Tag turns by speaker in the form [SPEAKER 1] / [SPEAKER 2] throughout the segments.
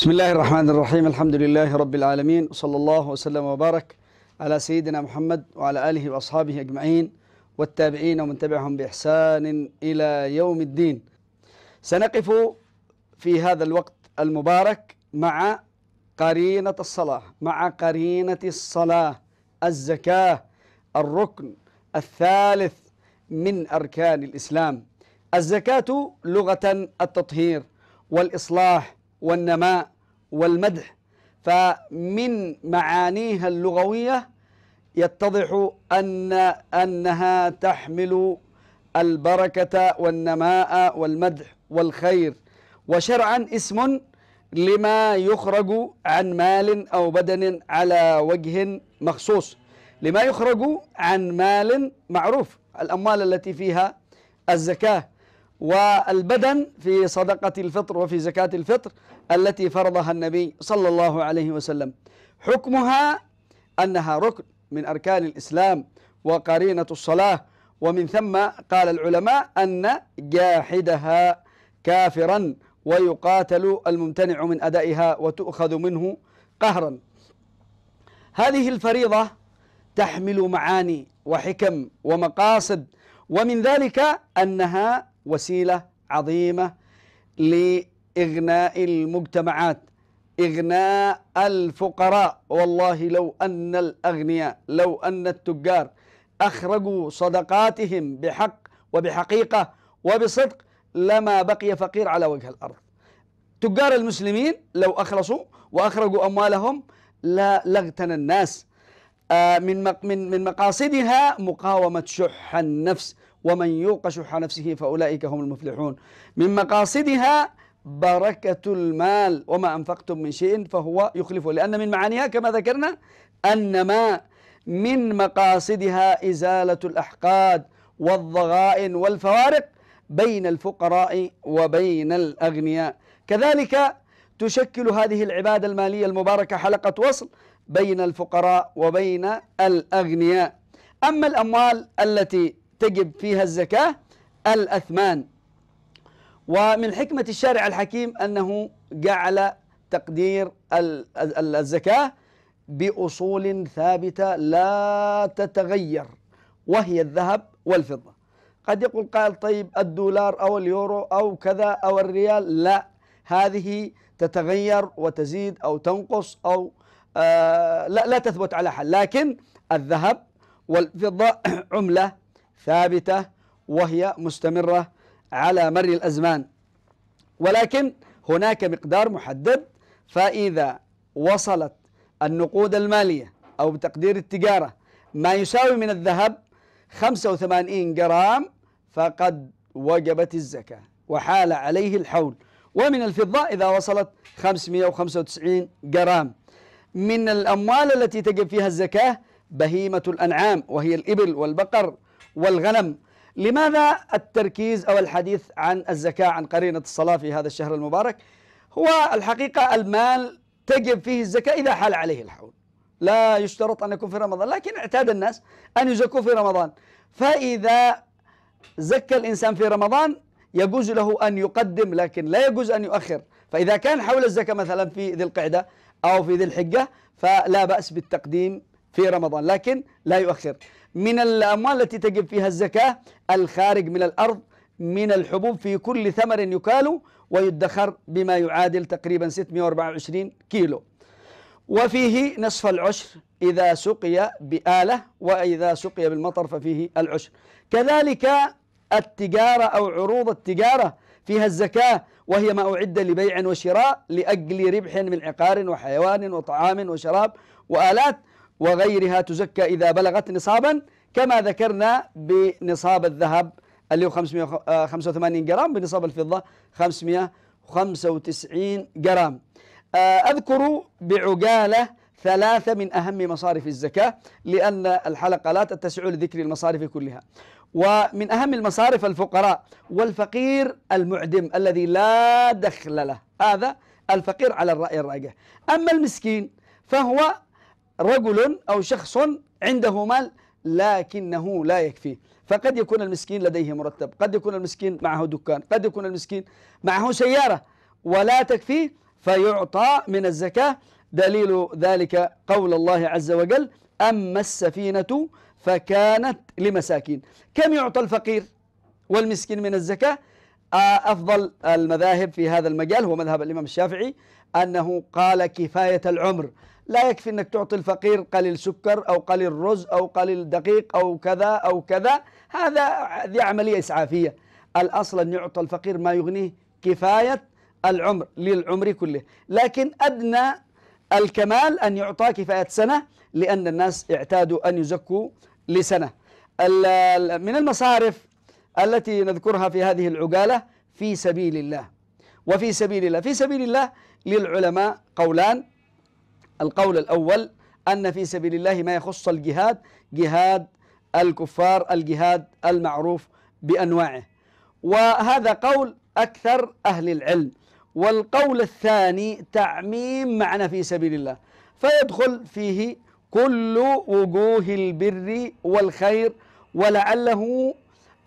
[SPEAKER 1] بسم الله الرحمن الرحيم الحمد لله رب العالمين وصلى الله وسلم وبارك على سيدنا محمد وعلى آله وأصحابه أجمعين والتابعين ومن تبعهم بإحسان إلى يوم الدين سنقف في هذا الوقت المبارك مع قرينة الصلاة مع قرينة الصلاة الزكاة الركن الثالث من أركان الإسلام الزكاة لغة التطهير والإصلاح والنماء والمدح فمن معانيها اللغوية يتضح أن أنها تحمل البركة والنماء والمدح والخير وشرعا اسم لما يخرج عن مال أو بدن على وجه مخصوص لما يخرج عن مال معروف الأموال التي فيها الزكاة والبدن في صدقة الفطر وفي زكاة الفطر التي فرضها النبي صلى الله عليه وسلم حكمها أنها ركن من أركان الإسلام وقرينة الصلاة ومن ثم قال العلماء أن جاحدها كافرا ويقاتل الممتنع من أدائها وتؤخذ منه قهرا هذه الفريضة تحمل معاني وحكم ومقاصد ومن ذلك أنها وسيله عظيمه لاغناء المجتمعات إغناء الفقراء والله لو أن الأغنياء لو أن التجار أخرجوا صدقاتهم بحق وبحقيقة وبصدق لما بقي فقير على وجه الأرض تجار المسلمين لو أخلصوا وأخرجوا أموالهم لا لاغتنى الناس آه، من من من مقاصدها مقاومة شح النفس ومن يوق شح نفسه فأولئك هم المفلحون من مقاصدها بركة المال وما أنفقتم من شيء فهو يخلفه لأن من معانيها كما ذكرنا أن ما من مقاصدها إزالة الأحقاد والضغائن والفوارق بين الفقراء وبين الأغنياء كذلك تشكل هذه العبادة المالية المباركة حلقة وصل بين الفقراء وبين الأغنياء أما الأموال التي تجب فيها الزكاة الأثمان ومن حكمة الشارع الحكيم أنه جعل تقدير الزكاة بأصول ثابتة لا تتغير وهي الذهب والفضة قد يقول قائل طيب الدولار أو اليورو أو كذا أو الريال لا هذه تتغير وتزيد أو تنقص أو آه لا, لا تثبت على حل لكن الذهب والفضة عملة ثابتة وهي مستمرة على مر الأزمان ولكن هناك مقدار محدد فإذا وصلت النقود المالية أو بتقدير التجارة ما يساوي من الذهب 85 جرام فقد وجبت الزكاة وحال عليه الحول ومن الفضة إذا وصلت 595 جرام من الأموال التي تجب فيها الزكاة بهيمة الأنعام وهي الإبل والبقر والغنم لماذا التركيز أو الحديث عن الزكاة عن قرينة الصلاة في هذا الشهر المبارك هو الحقيقة المال تجب فيه الزكاة إذا حال عليه الحول لا يشترط أن يكون في رمضان لكن اعتاد الناس أن يزكوا في رمضان فإذا زكى الإنسان في رمضان يجوز له أن يقدم لكن لا يجوز أن يؤخر فإذا كان حول الزكاة مثلا في ذي القعدة أو في ذي الحجة فلا بأس بالتقديم في رمضان لكن لا يؤخر من الأموال التي تجب فيها الزكاة الخارج من الأرض من الحبوب في كل ثمر يكال ويدخر بما يعادل تقريبا 624 كيلو وفيه نصف العشر إذا سقي بآلة وإذا سقي بالمطر ففيه العشر كذلك التجارة أو عروض التجارة فيها الزكاة وهي ما أعد لبيع وشراء لأجل ربح من عقار وحيوان وطعام وشراب وآلات وغيرها تزكى إذا بلغت نصابا كما ذكرنا بنصاب الذهب اللي هو 585 آه، جرام بنصاب الفضة 595 جرام آه، أذكر بعجالة ثلاثة من أهم مصارف الزكاة لأن الحلقة لا تتسع لذكر المصارف كلها ومن أهم المصارف الفقراء والفقير المعدم الذي لا دخل له هذا الفقير على الرأي الراجح أما المسكين فهو رجل أو شخص عنده مال لكنه لا يكفيه فقد يكون المسكين لديه مرتب قد يكون المسكين معه دكان قد يكون المسكين معه سيارة ولا تكفيه فيعطى من الزكاة دليل ذلك قول الله عز وجل أما السفينة فكانت لمساكين كم يعطى الفقير والمسكين من الزكاة آه، أفضل المذاهب في هذا المجال هو مذهب الإمام الشافعي أنه قال كفاية العمر لا يكفي انك تعطي الفقير قليل سكر او قليل رز او قليل دقيق او كذا او كذا هذا هذه عمليه اسعافيه الاصل ان يعطى الفقير ما يغنيه كفايه العمر للعمر كله لكن ادنى الكمال ان يعطى كفايه سنه لان الناس اعتادوا ان يزكوا لسنه من المصارف التي نذكرها في هذه العقاله في سبيل الله وفي سبيل الله في سبيل الله للعلماء قولان القول الأول أن في سبيل الله ما يخص الجهاد جهاد الكفار الجهاد المعروف بأنواعه وهذا قول أكثر أهل العلم والقول الثاني تعميم معنى في سبيل الله فيدخل فيه كل وجوه البر والخير ولعله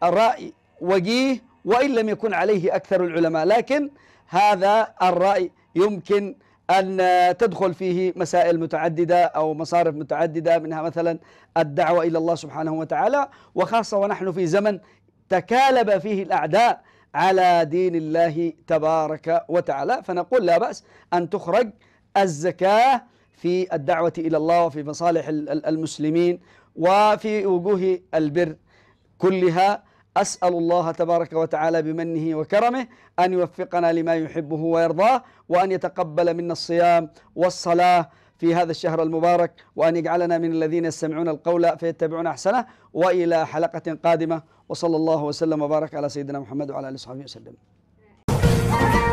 [SPEAKER 1] الرأي وجيه وإن لم يكن عليه أكثر العلماء لكن هذا الرأي يمكن أن تدخل فيه مسائل متعددة أو مصارف متعددة منها مثلا الدعوة إلى الله سبحانه وتعالى وخاصة ونحن في زمن تكالب فيه الأعداء على دين الله تبارك وتعالى فنقول لا بأس أن تخرج الزكاة في الدعوة إلى الله وفي مصالح المسلمين وفي وجوه البر كلها أسأل الله تبارك وتعالى بمنه وكرمه أن يوفقنا لما يحبه ويرضاه وأن يتقبل منا الصيام والصلاة في هذا الشهر المبارك وأن يجعلنا من الذين يستمعون القول فيتبعون أحسنه وإلى حلقة قادمة وصلى الله وسلم وبارك على سيدنا محمد وعلى آله وصحبه وسلم.